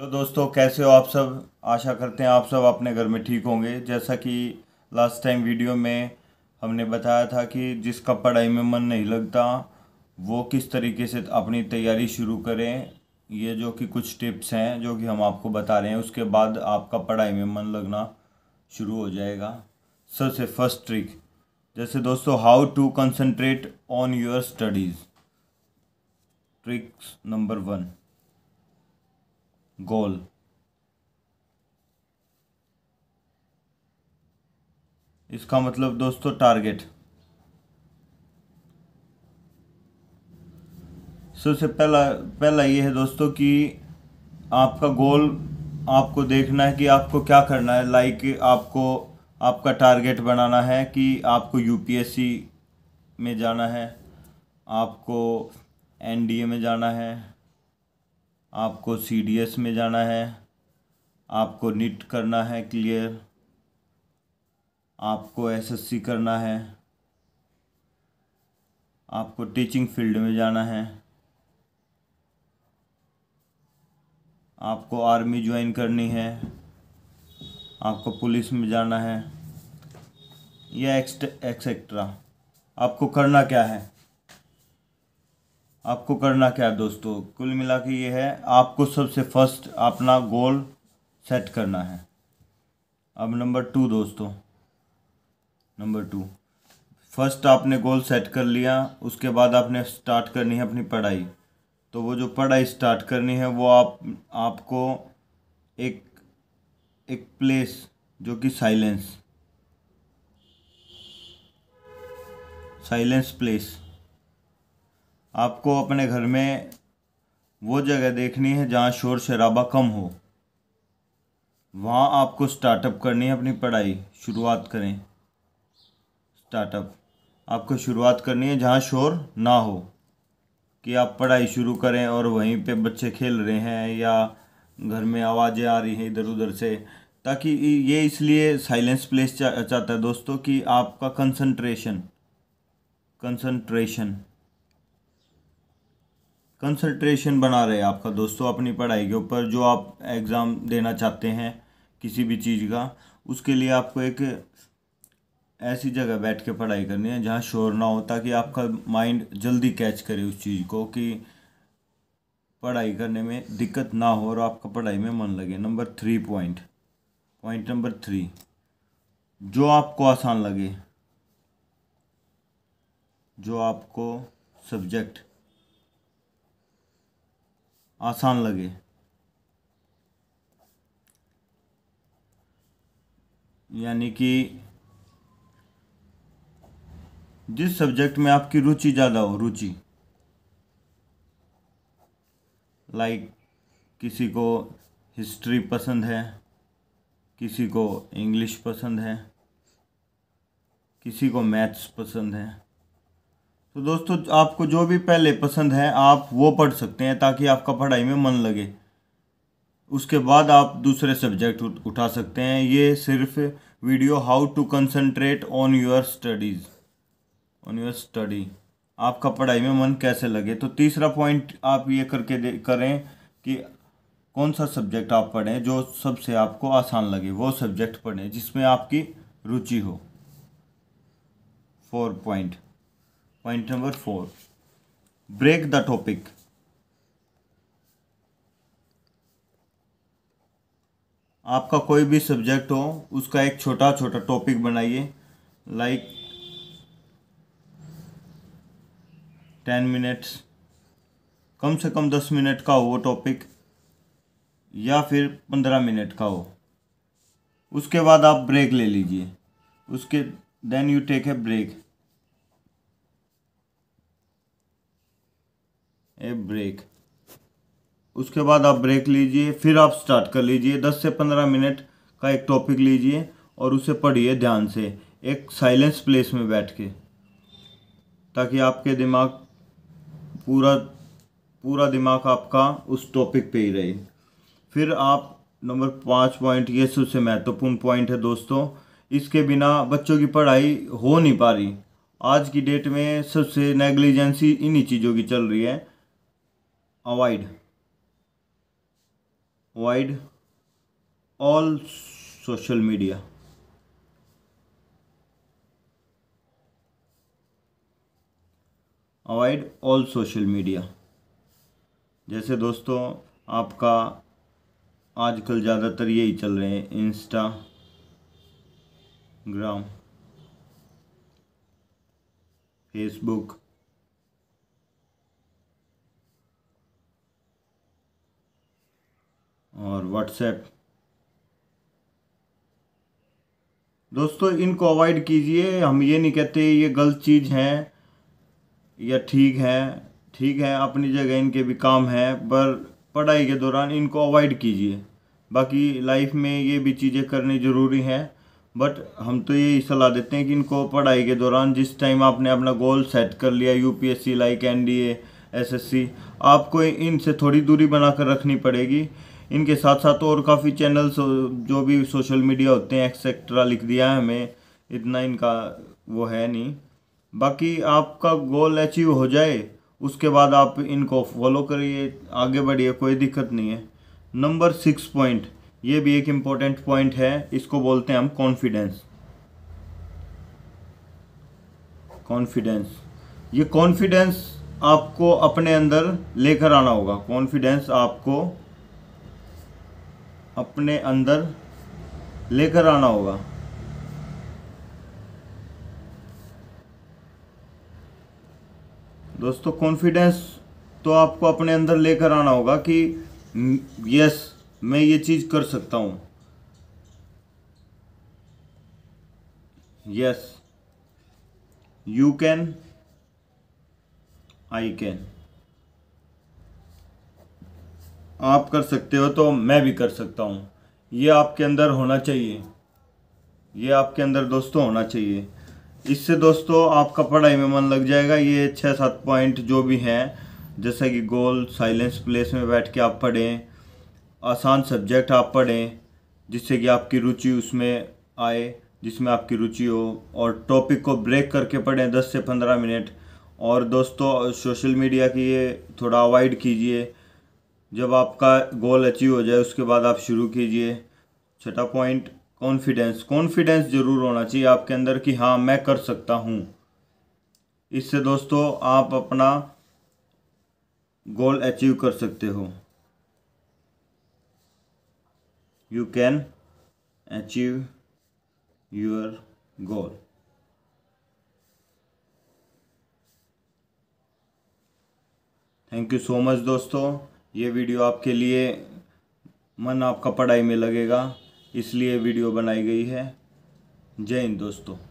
hello तो दोस्तों कैसे हो आप सब आशा करते हैं आप सब अपने घर में ठीक होंगे जैसा कि लास्ट टाइम वीडियो में हमने बताया था कि जिसका पढ़ाई में मन नहीं लगता वो किस तरीके से अपनी तैयारी शुरू करें ये जो कि कुछ टिप्स हैं जो कि हम आपको बता रहे हैं उसके बाद आपका पढ़ाई में मन लगना शुरू हो जाएगा सबसे फर्स्ट ट्रिक जैसे दोस्तों how to concentrate on your studies tricks number one goal इसका मतलब दोस्तों टारगेट सबसे पहला पहला ये है दोस्तों कि आपका गोल आपको देखना है कि आपको क्या करना है लाइक आपको आपका टारगेट बनाना है कि आपको यूपीएससी में जाना है आपको एनडीए में जाना है आपको सी डी एस में जाना है आपको निट करना है क्लियर आपको एसएससी करना है आपको टीचिंग फील्ड में जाना है आपको आर्मी ज्वाइन करनी है आपको पुलिस में जाना है या एक्सेट्रा आपको करना क्या है आपको करना क्या है दोस्तों कुल मिला के ये है आपको सबसे फर्स्ट अपना गोल सेट करना है अब नंबर टू दोस्तों नंबर टू फर्स्ट आपने गोल सेट कर लिया उसके बाद आपने स्टार्ट करनी है अपनी पढ़ाई तो वो जो पढ़ाई स्टार्ट करनी है वो आप आपको एक एक प्लेस जो कि साइलेंस साइलेंस प्लेस आपको अपने घर में वो जगह देखनी है जहाँ शोर शराबा कम हो वहाँ आपको स्टार्टअप करनी है अपनी पढ़ाई शुरुआत करें स्टार्टअप आपको शुरुआत करनी है जहाँ शोर ना हो कि आप पढ़ाई शुरू करें और वहीं पे बच्चे खेल रहे हैं या घर में आवाज़ें आ रही हैं इधर उधर से ताकि ये इसलिए साइलेंस प्लेस चा, चाहता है दोस्तों कि आपका कंसंट्रेशन कंसंट्रेशन कंसंट्रेशन बना रहे आपका दोस्तों अपनी पढ़ाई के ऊपर जो आप एग्ज़ाम देना चाहते हैं किसी भी चीज़ का उसके लिए आपको एक ऐसी जगह बैठ के पढ़ाई करनी है जहाँ शोर ना हो ताकि आपका माइंड जल्दी कैच करे उस चीज़ को कि पढ़ाई करने में दिक्कत ना हो और आपका पढ़ाई में मन लगे number three point point number three जो आपको आसान लगे जो आपको सब्जेक्ट आसान लगे यानी कि जिस सब्जेक्ट में आपकी रुचि ज़्यादा हो रुचि लाइक किसी को हिस्ट्री पसंद है किसी को इंग्लिश पसंद है किसी को मैथ्स पसंद है तो दोस्तों आपको जो भी पहले पसंद है आप वो पढ़ सकते हैं ताकि आपका पढ़ाई में मन लगे उसके बाद आप दूसरे सब्जेक्ट उठा सकते हैं ये सिर्फ video how to concentrate on your studies on your study आपका पढ़ाई में मन कैसे लगे तो तीसरा पॉइंट आप ये करके करें कि कौन सा सब्जेक्ट आप पढ़ें जो सबसे आपको आसान लगे वो सब्जेक्ट पढ़ें जिसमें आपकी रुचि हो four point point number four break the topic आपका कोई भी सब्जेक्ट हो उसका एक छोटा छोटा टॉपिक बनाइए लाइक टेन मिनट्स कम से कम दस मिनट का हो टॉपिक या फिर पंद्रह मिनट का हो उसके बाद आप ब्रेक ले लीजिए उसके then you take a break a break उसके बाद आप ब्रेक लीजिए फिर आप स्टार्ट कर लीजिए दस से पंद्रह मिनट का एक टॉपिक लीजिए और उसे पढ़िए ध्यान से एक साइलेंस प्लेस में बैठ के ताकि आपके दिमाग पूरा पूरा दिमाग आपका उस टॉपिक पे ही रहे फिर आप नंबर पाँच पॉइंट ये सबसे महत्वपूर्ण पॉइंट है दोस्तों इसके बिना बच्चों की पढ़ाई हो नहीं पा रही आज की डेट में सबसे नेग्लिजेंसी इन्हीं चीज़ों की चल रही है avoid avoid all social media avoid all social media जैसे दोस्तों आपका आजकल ज़्यादातर यही चल रहे हैं इंस्टाग्राम फेसबुक और व्हाट्सएप दोस्तों इनको अवॉइड कीजिए हम ये नहीं कहते ये गलत चीज़ है या ठीक है ठीक है अपनी जगह इनके भी काम है पर पढ़ाई के दौरान इनको अवॉइड कीजिए बाकी लाइफ में ये भी चीज़ें करनी ज़रूरी हैं बट हम तो यही सलाह देते हैं कि इनको पढ़ाई के दौरान जिस टाइम आपने अपना गोल सेट कर लिया यूपीएससी लाइक एनडीए एसएससी आपको इनसे थोड़ी दूरी बनाकर रखनी पड़ेगी इनके साथ साथ और काफ़ी चैनल्स जो भी सोशल मीडिया होते हैं एक्सेट्रा लिख दिया है हमें इतना इनका वो है नहीं बाकी आपका गोल अचीव हो जाए उसके बाद आप इनको फॉलो करिए आगे बढ़िए कोई दिक्कत नहीं है नंबर सिक्स पॉइंट ये भी एक इम्पॉर्टेंट पॉइंट है इसको बोलते हैं हम कॉन्फिडेंस कॉन्फिडेंस ये कॉन्फिडेंस आपको अपने अंदर लेकर आना होगा कॉन्फिडेंस आपको अपने अंदर लेकर आना होगा दोस्तों कॉन्फिडेंस तो आपको अपने अंदर लेकर आना होगा कि यस मैं ये चीज़ कर सकता हूं yes you can I can आप कर सकते हो तो मैं भी कर सकता हूँ ये आपके अंदर होना चाहिए ये आपके अंदर दोस्तों होना चाहिए इससे दोस्तों आपका पढ़ाई में मन लग जाएगा ये छः सात पॉइंट जो भी हैं जैसे कि गोल साइलेंस प्लेस में बैठ के आप पढ़ें आसान सब्जेक्ट आप पढ़ें जिससे कि आपकी रुचि उसमें आए जिसमें आपकी रुचि हो और टॉपिक को ब्रेक करके पढ़ें दस से पंद्रह मिनट और दोस्तों सोशल मीडिया की ये थोड़ा अवॉइड कीजिए जब आपका गोल अचीव हो जाए उसके बाद आप शुरू कीजिए छठा पॉइंट कॉन्फिडेंस कॉन्फिडेंस ज़रूर होना चाहिए आपके अंदर कि हाँ मैं कर सकता हूँ इससे दोस्तों आप अपना गोल अचीव कर सकते हो you can achieve your goal thank you so much दोस्तों ये वीडियो आपके लिए मन आपका पढ़ाई में लगेगा इसलिए वीडियो बनाई गई है जय हिंद दोस्तों